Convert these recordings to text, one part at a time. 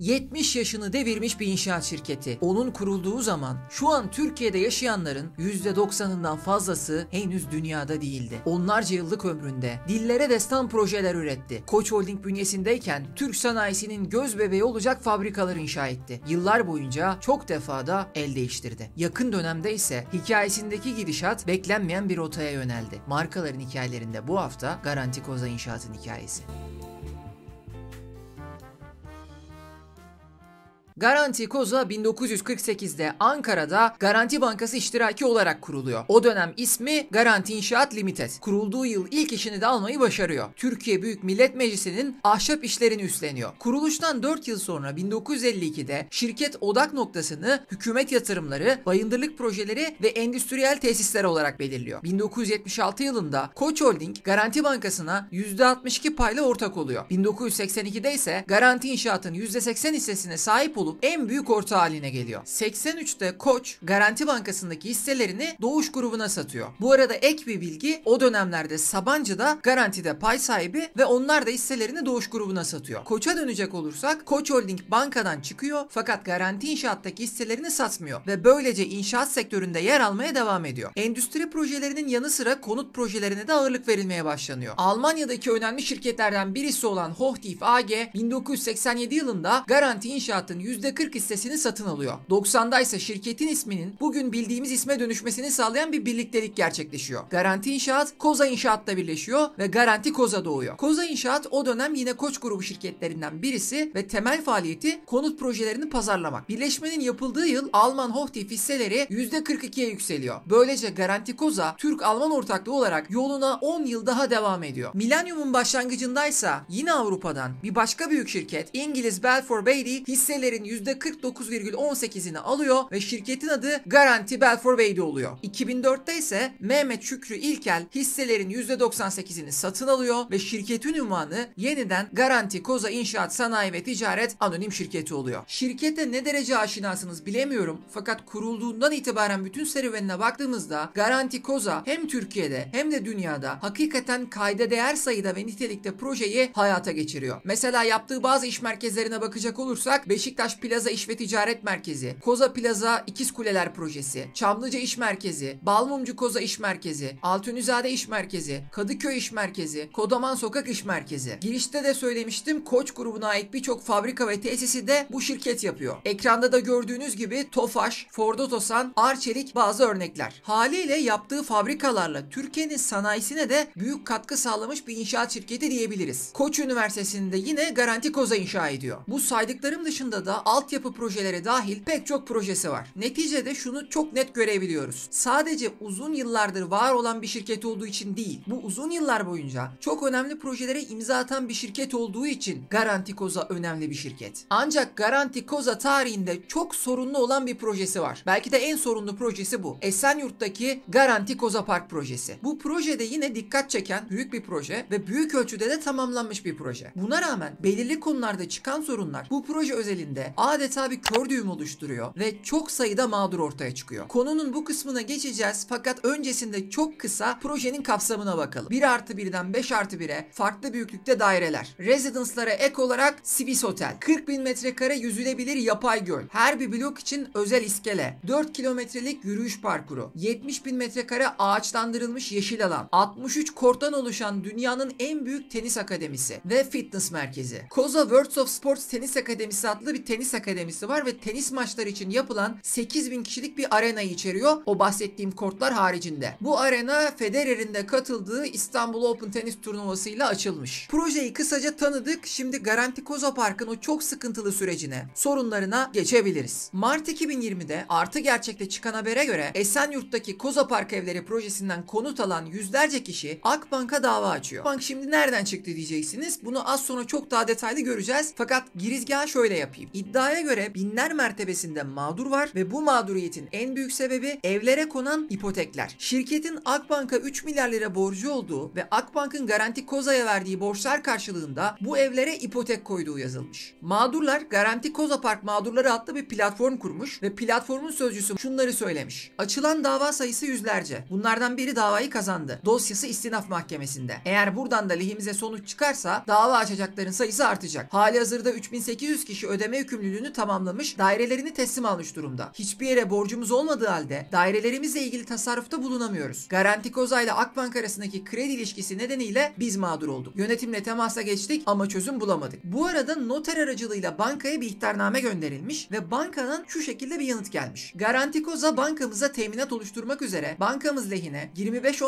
70 yaşını devirmiş bir inşaat şirketi. Onun kurulduğu zaman şu an Türkiye'de yaşayanların %90'ından fazlası henüz dünyada değildi. Onlarca yıllık ömründe dillere destan projeler üretti. Koç Holding bünyesindeyken Türk sanayisinin göz bebeği olacak fabrikalar inşa etti. Yıllar boyunca çok defada el değiştirdi. Yakın dönemde ise hikayesindeki gidişat beklenmeyen bir rotaya yöneldi. Markaların hikayelerinde bu hafta Garanti Koza İnşaat'ın hikayesi. Garanti Koza 1948'de Ankara'da Garanti Bankası iştiraki olarak kuruluyor. O dönem ismi Garanti İnşaat Limited. Kurulduğu yıl ilk işini de almayı başarıyor. Türkiye Büyük Millet Meclisi'nin ahşap işlerini üstleniyor. Kuruluştan 4 yıl sonra 1952'de şirket odak noktasını hükümet yatırımları, bayındırlık projeleri ve endüstriyel tesisler olarak belirliyor. 1976 yılında Koç Holding Garanti Bankası'na %62 payla ortak oluyor. 1982'de ise Garanti İnşaat'ın %80 hissesine sahip oluyor olup en büyük ortağı haline geliyor. 83'te Koç Garanti Bankası'ndaki hisselerini Doğuş grubuna satıyor. Bu arada ek bir bilgi o dönemlerde Sabancı da garantide pay sahibi ve onlar da hisselerini Doğuş grubuna satıyor. Koç'a dönecek olursak Koç Holding bankadan çıkıyor fakat Garanti İnşaat'taki hisselerini satmıyor ve böylece inşaat sektöründe yer almaya devam ediyor. Endüstri projelerinin yanı sıra konut projelerine de ağırlık verilmeye başlanıyor. Almanya'daki önemli şirketlerden birisi olan Hochtief AG 1987 yılında Garanti İnşaat'ın %40 hissesini satın alıyor. 90'da ise şirketin isminin bugün bildiğimiz isme dönüşmesini sağlayan bir birliktelik gerçekleşiyor. Garanti İnşaat, Koza İnşaat'la birleşiyor ve Garanti Koza doğuyor. Koza İnşaat o dönem yine Koç grubu şirketlerinden birisi ve temel faaliyeti konut projelerini pazarlamak. Birleşmenin yapıldığı yıl Alman Hochtief hisseleri %42'ye yükseliyor. Böylece Garanti Koza Türk-Alman ortaklığı olarak yoluna 10 yıl daha devam ediyor. Milenyumun başlangıcındaysa yine Avrupa'dan bir başka büyük şirket İngiliz Balfour Beatty hisselerin şirketin %49,18'ini alıyor ve şirketin adı Garanti Balfour Beatty oluyor. 2004'te ise Mehmet Şükrü İlkel hisselerin %98'ini satın alıyor ve şirketin ünvanı yeniden Garanti Koza İnşaat Sanayi ve Ticaret Anonim Şirketi oluyor. Şirkete ne derece aşinasınız bilemiyorum fakat kurulduğundan itibaren bütün serüvenine baktığımızda Garanti Koza hem Türkiye'de hem de dünyada hakikaten kayda değer sayıda ve nitelikte projeyi hayata geçiriyor. Mesela yaptığı bazı iş merkezlerine bakacak olursak Beşiktaş Plaza İş ve Ticaret Merkezi, Koza Plaza İkiz Kuleler Projesi, Çamlıca İş Merkezi, Balmumcu Koza İş Merkezi, Altunizade İş Merkezi, Kadıköy İş Merkezi, Kodaman Sokak İş Merkezi. Girişte de söylemiştim Koç grubuna ait birçok fabrika ve tesisi de bu şirket yapıyor. Ekranda da gördüğünüz gibi Tofaş, Ford Otosan, Arçelik bazı örnekler. Haliyle yaptığı fabrikalarla Türkiye'nin sanayisine de büyük katkı sağlamış bir inşaat şirketi diyebiliriz. Koç Üniversitesi'nde yine Garanti Koza inşa ediyor. Bu saydıklarım dışında da altyapı projeleri dahil pek çok projesi var. Neticede şunu çok net görebiliyoruz. Sadece uzun yıllardır var olan bir şirket olduğu için değil, bu uzun yıllar boyunca çok önemli projelere imza atan bir şirket olduğu için Garanti Koza önemli bir şirket. Ancak Garanti Koza tarihinde çok sorunlu olan bir projesi var. Belki de en sorunlu projesi bu. Esenyurt'taki Garanti Koza Park projesi. Bu projede yine dikkat çeken büyük bir proje ve büyük ölçüde de tamamlanmış bir proje. Buna rağmen belirli konularda çıkan sorunlar bu proje özelinde adeta bir kör düğüm oluşturuyor ve çok sayıda mağdur ortaya çıkıyor. Konunun bu kısmına geçeceğiz fakat öncesinde çok kısa projenin kapsamına bakalım. 1 artı 1'den 5 artı 1'e farklı büyüklükte daireler. Residence'lara ek olarak Swiss Otel. 40 bin metrekare yüzülebilir yapay göl. Her bir blok için özel iskele. 4 kilometrelik yürüyüş parkuru. 70 bin metrekare ağaçlandırılmış yeşil alan. 63 korttan oluşan dünyanın en büyük tenis akademisi ve fitness merkezi. Koza World of Sports Tenis Akademisi adlı bir tenis tenis akademisi var ve tenis maçları için yapılan 8000 kişilik bir arenayı içeriyor. O bahsettiğim kortlar haricinde. Bu arena Federer'in de katıldığı İstanbul Open tenis turnuvasıyla açılmış. Projeyi kısaca tanıdık. Şimdi Garanti Koza Park'ın o çok sıkıntılı sürecine, sorunlarına geçebiliriz. Mart 2020'de artı gerçekte çıkan habere göre Esenyurt'taki Koza Park evleri projesinden konut alan yüzlerce kişi Akbank'a dava açıyor. Bank şimdi nereden çıktı diyeceksiniz. Bunu az sonra çok daha detaylı göreceğiz. Fakat girizgah şöyle yapayım. İddiaya göre binler mertebesinde mağdur var ve bu mağduriyetin en büyük sebebi evlere konan ipotekler. Şirketin Akbank'a 3 milyar lira borcu olduğu ve Akbank'ın Garanti Koza'ya verdiği borçlar karşılığında bu evlere ipotek koyduğu yazılmış. Mağdurlar Garanti Koza Park mağdurları adlı bir platform kurmuş ve platformun sözcüsü şunları söylemiş. Açılan dava sayısı yüzlerce. Bunlardan biri davayı kazandı. Dosyası istinaf mahkemesinde. Eğer buradan da lehimize sonuç çıkarsa dava açacakların sayısı artacak. Hali hazırda 3800 kişi ödeme yükü yükümlülüğünü tamamlamış, dairelerini teslim almış durumda. Hiçbir yere borcumuz olmadığı halde dairelerimizle ilgili tasarrufta bulunamıyoruz. Garanti Koza ile Akbank arasındaki kredi ilişkisi nedeniyle biz mağdur olduk. Yönetimle temasa geçtik ama çözüm bulamadık. Bu arada noter aracılığıyla bankaya bir ihtarname gönderilmiş ve bankanın şu şekilde bir yanıt gelmiş. Garanti Koza bankamıza teminat oluşturmak üzere bankamız lehine 25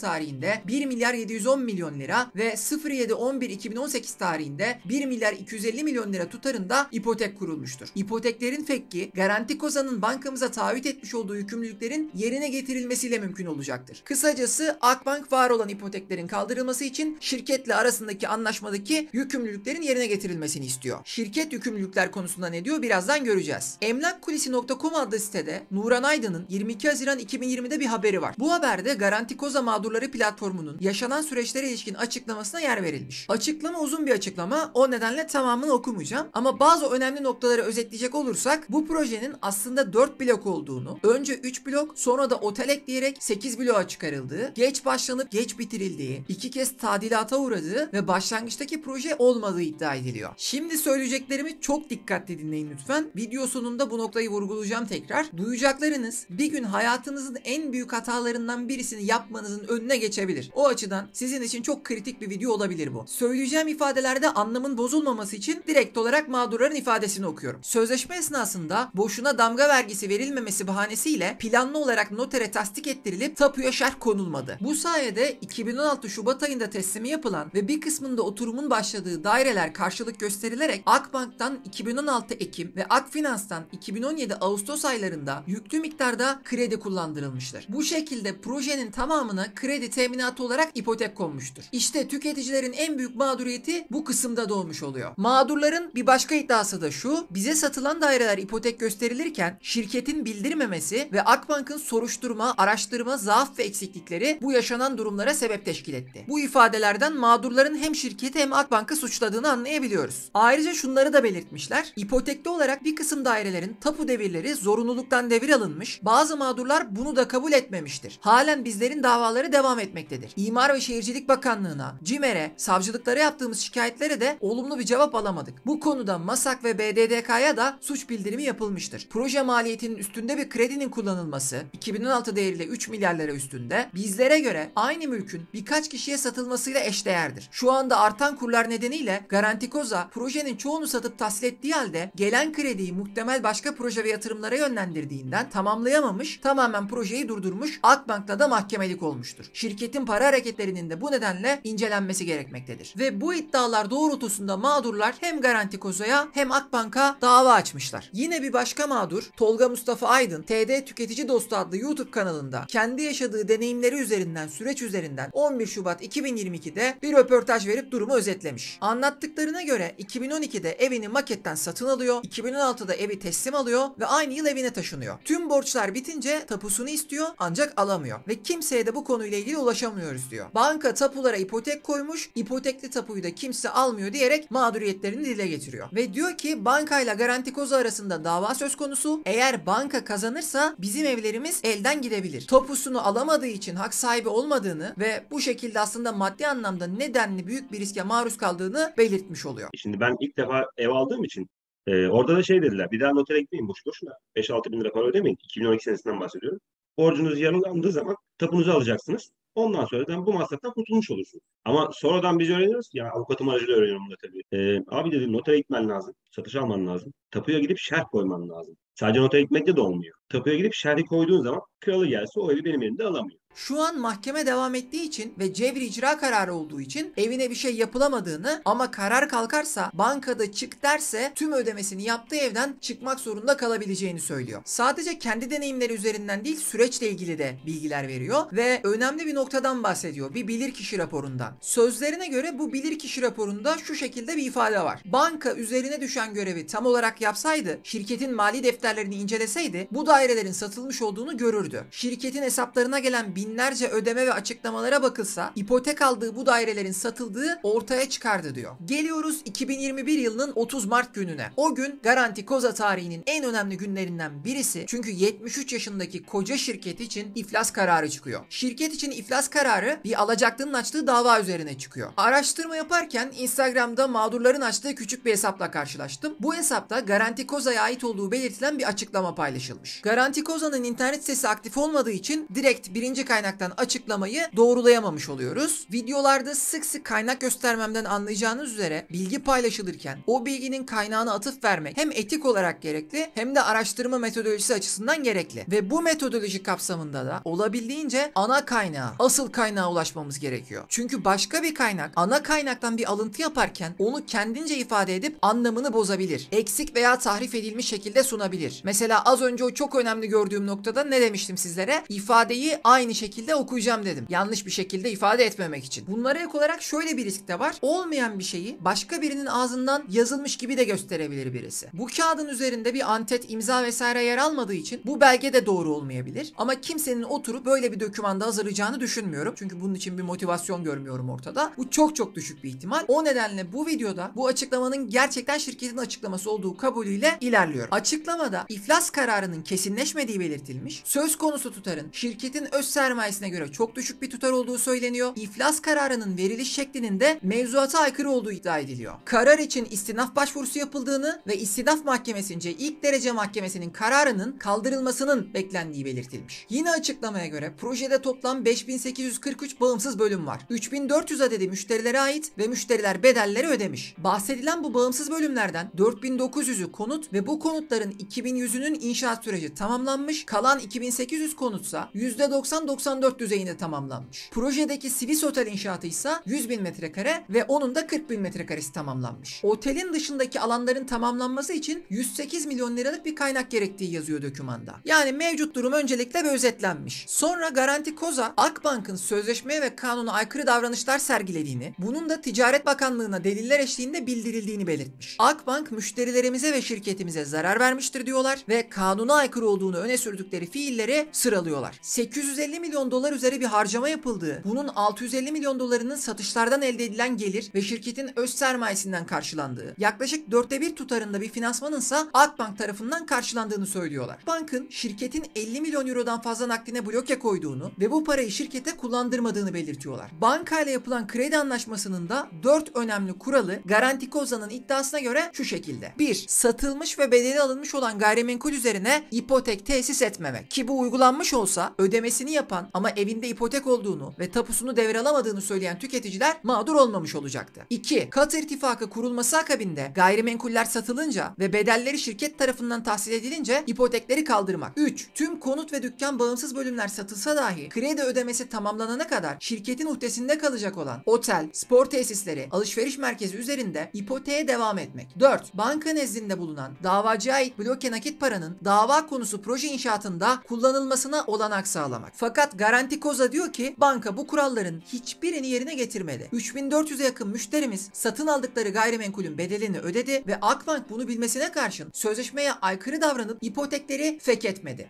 tarihinde 1 milyar 710 milyon lira ve 07.11.2018 tarihinde 1 milyar 250 milyon lira tutarında ipotek kurulmuştur. İpoteklerin fekki garanti kozanın bankamıza taahhüt etmiş olduğu yükümlülüklerin yerine getirilmesiyle mümkün olacaktır. Kısacası Akbank var olan ipoteklerin kaldırılması için şirketle arasındaki anlaşmadaki yükümlülüklerin yerine getirilmesini istiyor. Şirket yükümlülükler konusunda ne diyor birazdan göreceğiz. Emlakkulisi.com adlı sitede Nuran Aydın'ın 22 Haziran 2020'de bir haberi var. Bu haberde Garanti Koza Mağdurları platformunun yaşanan süreçlere ilişkin açıklamasına yer verilmiş. Açıklama uzun bir açıklama o nedenle tamamını okumayacağım ama bazı önemli noktaları özetleyecek olursak bu projenin aslında 4 blok olduğunu, önce 3 blok sonra da otel ekleyerek 8 bloğa çıkarıldığı, geç başlanıp geç bitirildiği, iki kez tadilata uğradığı ve başlangıçtaki proje olmadığı iddia ediliyor. Şimdi söyleyeceklerimi çok dikkatli dinleyin lütfen. Video sonunda bu noktayı vurgulayacağım tekrar. Duyacaklarınız bir gün hayatınızın en büyük hatalarından birisini yapmanızın önüne geçebilir. O açıdan sizin için çok kritik bir video olabilir bu. Söyleyeceğim ifadelerde anlamın bozulmaması için direkt olarak mağdurların ifadesini okuyorum. Sözleşme esnasında boşuna damga vergisi verilmemesi bahanesiyle planlı olarak notere tasdik ettirilip tapuya şerh konulmadı. Bu sayede 2016 Şubat ayında teslimi yapılan ve bir kısmında oturumun başladığı daireler karşılık gösterilerek Akbank'tan 2016 Ekim ve Akfinans'tan 2017 Ağustos aylarında yüklü miktarda kredi kullandırılmıştır. Bu şekilde projenin tamamına kredi teminatı olarak ipotek konmuştur. İşte tüketicilerin en büyük mağduriyeti bu kısımda doğmuş oluyor. Mağdurların bir başka iddiası olması da şu bize satılan daireler ipotek gösterilirken şirketin bildirmemesi ve Akbank'ın soruşturma, araştırma, zaaf ve eksiklikleri bu yaşanan durumlara sebep teşkil etti. Bu ifadelerden mağdurların hem şirketi hem Akbank'ı suçladığını anlayabiliyoruz. Ayrıca şunları da belirtmişler. İpotekli olarak bir kısım dairelerin tapu devirleri zorunluluktan devir alınmış. Bazı mağdurlar bunu da kabul etmemiştir. Halen bizlerin davaları devam etmektedir. İmar ve Şehircilik Bakanlığı'na, CİMER'e, savcılıklara yaptığımız şikayetlere de olumlu bir cevap alamadık. Bu konuda Masak ve BDDK'ya da suç bildirimi yapılmıştır. Proje maliyetinin üstünde bir kredinin kullanılması 2016 değeriyle 3 milyar lira üstünde bizlere göre aynı mülkün birkaç kişiye satılmasıyla eşdeğerdir. Şu anda artan kurlar nedeniyle Garantikoza projenin çoğunu satıp tahsil ettiği halde gelen krediyi muhtemel başka proje ve yatırımlara yönlendirdiğinden tamamlayamamış, tamamen projeyi durdurmuş, Akbank'la da mahkemelik olmuştur. Şirketin para hareketlerinin de bu nedenle incelenmesi gerekmektedir. Ve bu iddialar doğrultusunda mağdurlar hem Garantikozo'ya hem hem Akbank'a dava açmışlar. Yine bir başka mağdur Tolga Mustafa Aydın TD Tüketici Dostu adlı YouTube kanalında kendi yaşadığı deneyimleri üzerinden süreç üzerinden 11 Şubat 2022'de bir röportaj verip durumu özetlemiş. Anlattıklarına göre 2012'de evini maketten satın alıyor, 2016'da evi teslim alıyor ve aynı yıl evine taşınıyor. Tüm borçlar bitince tapusunu istiyor ancak alamıyor ve kimseye de bu konuyla ilgili ulaşamıyoruz diyor. Banka tapulara ipotek koymuş, ipotekli tapuyu da kimse almıyor diyerek mağduriyetlerini dile getiriyor. Ve diyor ki bankayla Garanti Koza arasında dava söz konusu. Eğer banka kazanırsa bizim evlerimiz elden gidebilir. Topusunu alamadığı için hak sahibi olmadığını ve bu şekilde aslında maddi anlamda nedenli büyük bir riske maruz kaldığını belirtmiş oluyor. Şimdi ben ilk defa ev aldığım için e, orada da şey dediler bir daha notere gitmeyin boş boşuna 5-6 bin lira para ödemeyin 2012 senesinden bahsediyorum. Borcunuz yarılandığı zaman tapunuzu alacaksınız. Ondan sonra da bu masraftan kurtulmuş olursunuz. Ama sonradan biz öğreniyoruz ya avukatım aracılığıyla öğreniyorum da tabii. Ee, abi dedi notaya gitmen lazım. Satış alman lazım. Tapuya gidip şerh koyman lazım. Sadece notere gitmekle de olmuyor. Tapuya gidip şerhi koyduğun zaman kralı gelse o evi benim elimde alamıyor. Şu an mahkeme devam ettiği için ve cevri icra kararı olduğu için evine bir şey yapılamadığını ama karar kalkarsa bankada çık derse tüm ödemesini yaptığı evden çıkmak zorunda kalabileceğini söylüyor. Sadece kendi deneyimleri üzerinden değil süreçle ilgili de bilgiler veriyor kullanıyor ve önemli bir noktadan bahsediyor bir bilirkişi raporundan. Sözlerine göre bu bilirkişi raporunda şu şekilde bir ifade var. Banka üzerine düşen görevi tam olarak yapsaydı, şirketin mali defterlerini inceleseydi bu dairelerin satılmış olduğunu görürdü. Şirketin hesaplarına gelen binlerce ödeme ve açıklamalara bakılsa ipotek aldığı bu dairelerin satıldığı ortaya çıkardı diyor. Geliyoruz 2021 yılının 30 Mart gününe. O gün Garanti Koza tarihinin en önemli günlerinden birisi çünkü 73 yaşındaki koca şirket için iflas kararı çıkıyor çıkıyor. Şirket için iflas kararı bir alacaklının açtığı dava üzerine çıkıyor. Araştırma yaparken Instagram'da mağdurların açtığı küçük bir hesapla karşılaştım. Bu hesapta Garanti Koza'ya ait olduğu belirtilen bir açıklama paylaşılmış. Garanti Koza'nın internet sitesi aktif olmadığı için direkt birinci kaynaktan açıklamayı doğrulayamamış oluyoruz. Videolarda sık sık kaynak göstermemden anlayacağınız üzere bilgi paylaşılırken o bilginin kaynağına atıf vermek hem etik olarak gerekli hem de araştırma metodolojisi açısından gerekli. Ve bu metodoloji kapsamında da olabildiğin deyince ana kaynağa, asıl kaynağa ulaşmamız gerekiyor. Çünkü başka bir kaynak ana kaynaktan bir alıntı yaparken onu kendince ifade edip anlamını bozabilir. Eksik veya tahrif edilmiş şekilde sunabilir. Mesela az önce o çok önemli gördüğüm noktada ne demiştim sizlere? İfadeyi aynı şekilde okuyacağım dedim. Yanlış bir şekilde ifade etmemek için. Bunlara ek olarak şöyle bir risk de var. Olmayan bir şeyi başka birinin ağzından yazılmış gibi de gösterebilir birisi. Bu kağıdın üzerinde bir antet, imza vesaire yer almadığı için bu belge de doğru olmayabilir. Ama kimsenin oturup böyle bir dokümanda hazırlayacağını düşünmüyorum. Çünkü bunun için bir motivasyon görmüyorum ortada. Bu çok çok düşük bir ihtimal. O nedenle bu videoda bu açıklamanın gerçekten şirketin açıklaması olduğu kabulüyle ilerliyorum. Açıklamada iflas kararının kesinleşmediği belirtilmiş. Söz konusu tutarın şirketin öz sermayesine göre çok düşük bir tutar olduğu söyleniyor. İflas kararının veriliş şeklinin de mevzuata aykırı olduğu iddia ediliyor. Karar için istinaf başvurusu yapıldığını ve istinaf mahkemesince ilk derece mahkemesinin kararının kaldırılmasının beklendiği belirtilmiş. Yine açıklamaya göre Projede toplam 5843 bağımsız bölüm var. 3400 adedi müşterilere ait ve müşteriler bedelleri ödemiş. Bahsedilen bu bağımsız bölümlerden 4900'ü konut ve bu konutların 2100'ünün inşaat süreci tamamlanmış, kalan 2800 konutsa %90-94 düzeyinde tamamlanmış. Projedeki Sivis Otel inşaatı ise 100 bin metrekare ve onun da 40 bin metrekaresi tamamlanmış. Otelin dışındaki alanların tamamlanması için 108 milyon liralık bir kaynak gerektiği yazıyor dokümanda. Yani mevcut durum öncelikle bir özetlenmiş. Sonra Garanti Koza, Akbank'ın sözleşmeye ve kanuna aykırı davranışlar sergilediğini, bunun da Ticaret Bakanlığı'na deliller eşliğinde bildirildiğini belirtmiş. Akbank müşterilerimize ve şirketimize zarar vermiştir diyorlar ve kanuna aykırı olduğunu öne sürdükleri fiilleri sıralıyorlar. 850 milyon dolar üzeri bir harcama yapıldığı, bunun 650 milyon dolarının satışlardan elde edilen gelir ve şirketin öz sermayesinden karşılandığı, yaklaşık dörtte bir tutarında bir finansmanın ise Akbank tarafından karşılandığını söylüyorlar. Bankın şirketin 50 milyon eurodan fazla nakdine bloke koyduğu koyduğunu ve bu parayı şirkete kullandırmadığını belirtiyorlar. Banka ile yapılan kredi anlaşmasının da 4 önemli kuralı Garantikoza'nın iddiasına göre şu şekilde. 1. Satılmış ve bedeli alınmış olan gayrimenkul üzerine ipotek tesis etmemek. Ki bu uygulanmış olsa ödemesini yapan ama evinde ipotek olduğunu ve tapusunu devralamadığını söyleyen tüketiciler mağdur olmamış olacaktı. 2. Kat irtifakı kurulması akabinde gayrimenkuller satılınca ve bedelleri şirket tarafından tahsil edilince ipotekleri kaldırmak. 3. Tüm konut ve dükkan bağımsız bölümler satılsa olsa dahi kredi ödemesi tamamlanana kadar şirketin uhdesinde kalacak olan otel, spor tesisleri, alışveriş merkezi üzerinde ipoteğe devam etmek. 4. Banka nezdinde bulunan davacıya ait bloke nakit paranın dava konusu proje inşaatında kullanılmasına olanak sağlamak. Fakat Garanti Koza diyor ki banka bu kuralların hiçbirini yerine getirmedi. 3400'e yakın müşterimiz satın aldıkları gayrimenkulün bedelini ödedi ve Akbank bunu bilmesine karşın sözleşmeye aykırı davranıp ipotekleri fek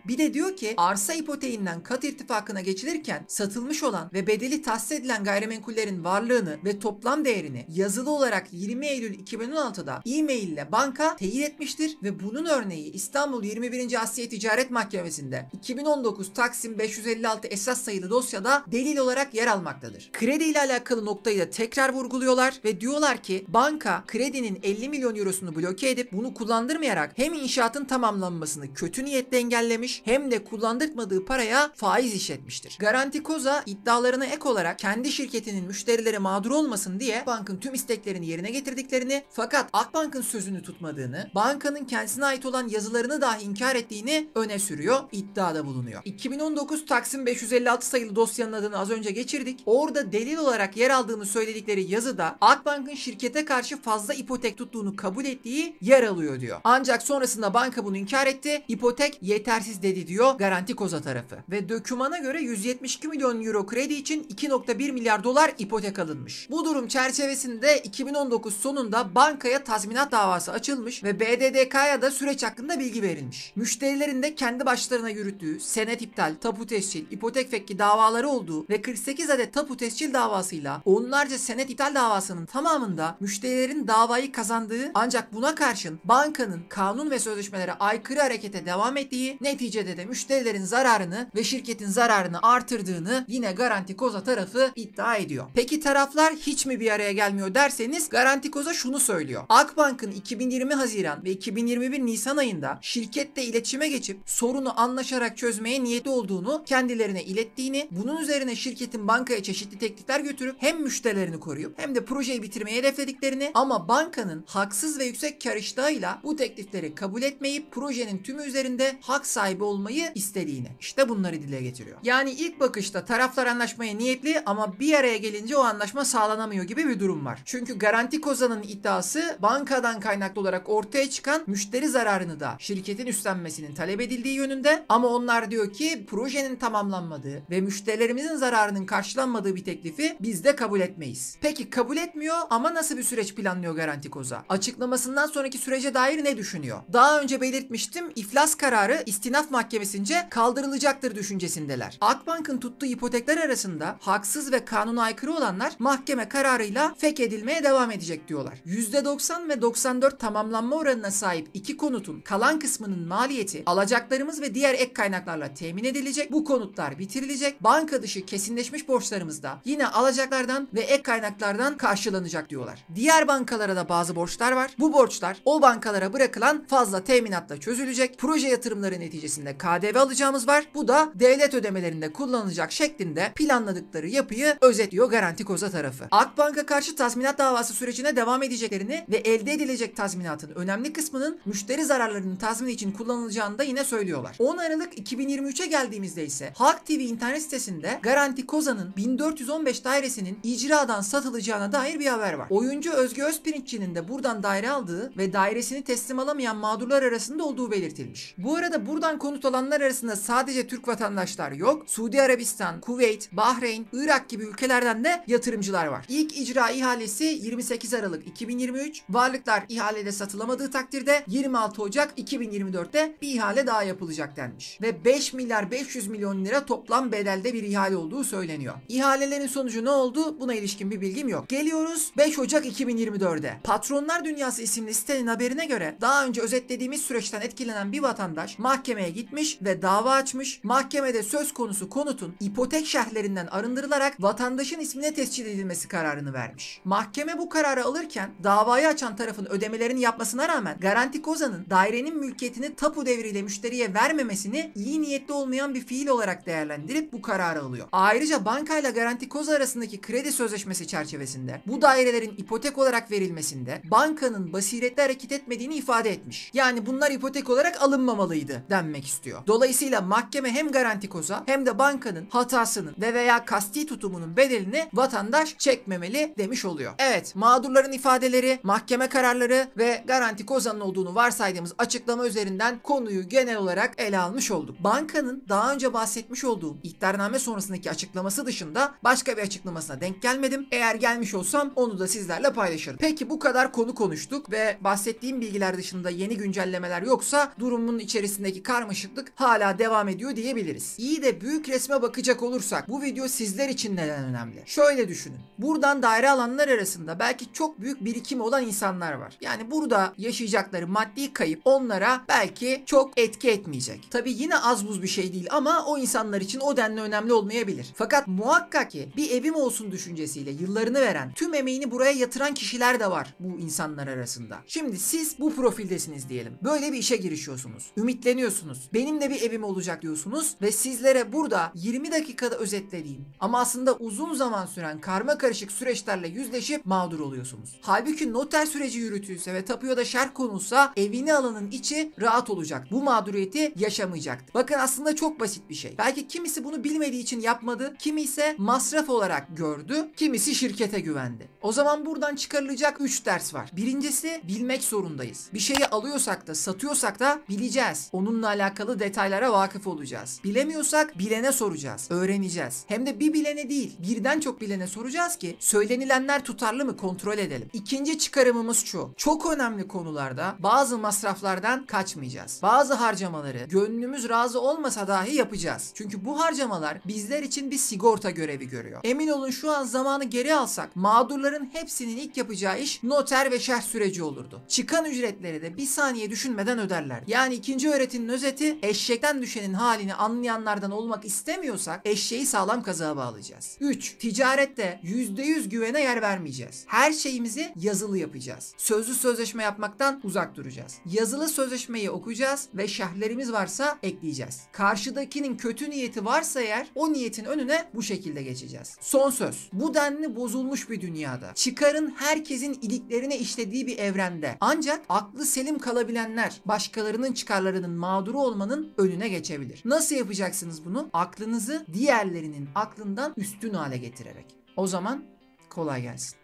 Bir de diyor ki arsa ipoteğinden kat irtifa Hakkı'na geçilirken satılmış olan ve bedeli tahsis edilen gayrimenkullerin varlığını ve toplam değerini yazılı olarak 20 Eylül 2016'da e-mail ile banka teyit etmiştir ve bunun örneği İstanbul 21. Asiye Ticaret Mahkemesi'nde 2019 Taksim 556 esas sayılı dosyada delil olarak yer almaktadır. Kredi ile alakalı noktayı da tekrar vurguluyorlar ve diyorlar ki banka kredinin 50 milyon eurosunu bloke edip bunu kullandırmayarak hem inşaatın tamamlanmasını kötü niyetle engellemiş hem de kullandırmadığı paraya faiz genişletmiştir. Garanti Koza iddialarına ek olarak kendi şirketinin müşterileri mağdur olmasın diye bankın tüm isteklerini yerine getirdiklerini fakat Akbank'ın sözünü tutmadığını, bankanın kendisine ait olan yazılarını dahi inkar ettiğini öne sürüyor, iddiada bulunuyor. 2019 Taksim 556 sayılı dosyanın adını az önce geçirdik. Orada delil olarak yer aldığını söyledikleri yazıda Akbank'ın şirkete karşı fazla ipotek tuttuğunu kabul ettiği yer alıyor diyor. Ancak sonrasında banka bunu inkar etti. İpotek yetersiz dedi diyor Garanti Koza tarafı. Ve döküman Zamana göre 172 milyon euro kredi için 2.1 milyar dolar ipotek alınmış. Bu durum çerçevesinde 2019 sonunda bankaya tazminat davası açılmış ve BDDK'ya da süreç hakkında bilgi verilmiş. Müşterilerin de kendi başlarına yürüttüğü senet iptal, tapu tescil, ipotek fekki davaları olduğu ve 48 adet tapu tescil davasıyla onlarca senet iptal davasının tamamında müşterilerin davayı kazandığı ancak buna karşın bankanın kanun ve sözleşmelere aykırı harekete devam ettiği neticede de müşterilerin zararını ve şirketin zararını artırdığını yine Garanti Koza tarafı iddia ediyor. Peki taraflar hiç mi bir araya gelmiyor derseniz Garanti Koza şunu söylüyor. Akbank'ın 2020 Haziran ve 2021 Nisan ayında şirkette iletişime geçip sorunu anlaşarak çözmeye niyeti olduğunu kendilerine ilettiğini, bunun üzerine şirketin bankaya çeşitli teklifler götürüp hem müşterilerini koruyup hem de projeyi bitirmeyi hedeflediklerini ama bankanın haksız ve yüksek kar iştahıyla bu teklifleri kabul etmeyip projenin tümü üzerinde hak sahibi olmayı istediğini. İşte bunları dile getiriyor getiriyor. Yani ilk bakışta taraflar anlaşmaya niyetli ama bir araya gelince o anlaşma sağlanamıyor gibi bir durum var. Çünkü Garanti Kozan'ın iddiası bankadan kaynaklı olarak ortaya çıkan müşteri zararını da şirketin üstlenmesinin talep edildiği yönünde ama onlar diyor ki projenin tamamlanmadığı ve müşterilerimizin zararının karşılanmadığı bir teklifi biz de kabul etmeyiz. Peki kabul etmiyor ama nasıl bir süreç planlıyor Garanti Koza? Açıklamasından sonraki sürece dair ne düşünüyor? Daha önce belirtmiştim iflas kararı istinaf mahkemesince kaldırılacaktır düşüncesinde halindeler. Akbank'ın tuttuğu ipotekler arasında haksız ve kanuna aykırı olanlar mahkeme kararıyla fek edilmeye devam edecek diyorlar. %90 ve 94 tamamlanma oranına sahip iki konutun kalan kısmının maliyeti alacaklarımız ve diğer ek kaynaklarla temin edilecek. Bu konutlar bitirilecek. Banka dışı kesinleşmiş borçlarımız da yine alacaklardan ve ek kaynaklardan karşılanacak diyorlar. Diğer bankalara da bazı borçlar var. Bu borçlar o bankalara bırakılan fazla teminatla çözülecek. Proje yatırımları neticesinde KDV alacağımız var. Bu da devlet ödemesi ödemelerinde kullanılacak şeklinde planladıkları yapıyı özetliyor Garanti Koza tarafı. Akbank'a karşı tazminat davası sürecine devam edeceklerini ve elde edilecek tazminatın önemli kısmının müşteri zararlarının tazmini için kullanılacağını da yine söylüyorlar. 10 Aralık 2023'e geldiğimizde ise Halk TV internet sitesinde Garanti Koza'nın 1415 dairesinin icradan satılacağına dair bir haber var. Oyuncu Özge Özpirinççi'nin de buradan daire aldığı ve dairesini teslim alamayan mağdurlar arasında olduğu belirtilmiş. Bu arada buradan konut olanlar arasında sadece Türk vatandaşlar miktarı yok. Suudi Arabistan, Kuveyt, Bahreyn, Irak gibi ülkelerden de yatırımcılar var. İlk icra ihalesi 28 Aralık 2023. Varlıklar ihalede satılamadığı takdirde 26 Ocak 2024'te bir ihale daha yapılacak denmiş. Ve 5 milyar 500 milyon lira toplam bedelde bir ihale olduğu söyleniyor. İhalelerin sonucu ne oldu? Buna ilişkin bir bilgim yok. Geliyoruz 5 Ocak 2024'e. Patronlar Dünyası isimli sitenin haberine göre daha önce özetlediğimiz süreçten etkilenen bir vatandaş mahkemeye gitmiş ve dava açmış. Mahkemede söz söz konusu konutun ipotek şerhlerinden arındırılarak vatandaşın ismine tescil edilmesi kararını vermiş. Mahkeme bu kararı alırken davayı açan tarafın ödemelerini yapmasına rağmen Garanti Kozan'ın dairenin mülkiyetini tapu devriyle müşteriye vermemesini iyi niyetli olmayan bir fiil olarak değerlendirip bu kararı alıyor. Ayrıca bankayla Garanti Koza arasındaki kredi sözleşmesi çerçevesinde bu dairelerin ipotek olarak verilmesinde bankanın basiretli hareket etmediğini ifade etmiş. Yani bunlar ipotek olarak alınmamalıydı denmek istiyor. Dolayısıyla mahkeme hem Garanti Koza tutuyorsa hem de bankanın hatasının ve veya kasti tutumunun bedelini vatandaş çekmemeli demiş oluyor. Evet mağdurların ifadeleri, mahkeme kararları ve garanti kozanın olduğunu varsaydığımız açıklama üzerinden konuyu genel olarak ele almış olduk. Bankanın daha önce bahsetmiş olduğum ihtarname sonrasındaki açıklaması dışında başka bir açıklamasına denk gelmedim. Eğer gelmiş olsam onu da sizlerle paylaşırım. Peki bu kadar konu konuştuk ve bahsettiğim bilgiler dışında yeni güncellemeler yoksa durumun içerisindeki karmaşıklık hala devam ediyor diyebiliriz. İyi de büyük resme bakacak olursak bu video sizler için neden önemli? Şöyle düşünün. Buradan daire alanlar arasında belki çok büyük birikim olan insanlar var. Yani burada yaşayacakları maddi kayıp onlara belki çok etki etmeyecek. Tabi yine az buz bir şey değil ama o insanlar için o denli önemli olmayabilir. Fakat muhakkak ki bir evim olsun düşüncesiyle yıllarını veren, tüm emeğini buraya yatıran kişiler de var bu insanlar arasında. Şimdi siz bu profildesiniz diyelim. Böyle bir işe girişiyorsunuz. Ümitleniyorsunuz. Benim de bir evim olacak diyorsunuz ve siz sizlere burada 20 dakikada özetlediğim ama aslında uzun zaman süren karma karışık süreçlerle yüzleşip mağdur oluyorsunuz. Halbuki noter süreci yürütülse ve tapuya da şerh konulsa evini alanın içi rahat olacak. Bu mağduriyeti yaşamayacaktır. Bakın aslında çok basit bir şey. Belki kimisi bunu bilmediği için yapmadı, kimi ise masraf olarak gördü, kimisi şirkete güvendi. O zaman buradan çıkarılacak 3 ders var. Birincisi bilmek zorundayız. Bir şeyi alıyorsak da satıyorsak da bileceğiz. Onunla alakalı detaylara vakıf olacağız. Bilemiyorsak sorsak bilene soracağız. Öğreneceğiz. Hem de bir bilene değil birden çok bilene soracağız ki söylenilenler tutarlı mı kontrol edelim. İkinci çıkarımımız şu. Çok önemli konularda bazı masraflardan kaçmayacağız. Bazı harcamaları gönlümüz razı olmasa dahi yapacağız. Çünkü bu harcamalar bizler için bir sigorta görevi görüyor. Emin olun şu an zamanı geri alsak mağdurların hepsinin ilk yapacağı iş noter ve şerh süreci olurdu. Çıkan ücretleri de bir saniye düşünmeden öderler. Yani ikinci öğretinin özeti eşekten düşenin halini anlayanlardan bunlardan olmak istemiyorsak eşeği sağlam kazığa bağlayacağız. 3. Ticarette %100 güvene yer vermeyeceğiz. Her şeyimizi yazılı yapacağız. Sözlü sözleşme yapmaktan uzak duracağız. Yazılı sözleşmeyi okuyacağız ve şerhlerimiz varsa ekleyeceğiz. Karşıdakinin kötü niyeti varsa eğer o niyetin önüne bu şekilde geçeceğiz. Son söz. Bu denli bozulmuş bir dünyada, çıkarın herkesin iliklerine işlediği bir evrende ancak aklı selim kalabilenler başkalarının çıkarlarının mağduru olmanın önüne geçebilir. Nasıl yapacaksınız yapacaksınız bunu? Aklınızı diğerlerinin aklından üstün hale getirerek. O zaman kolay gelsin.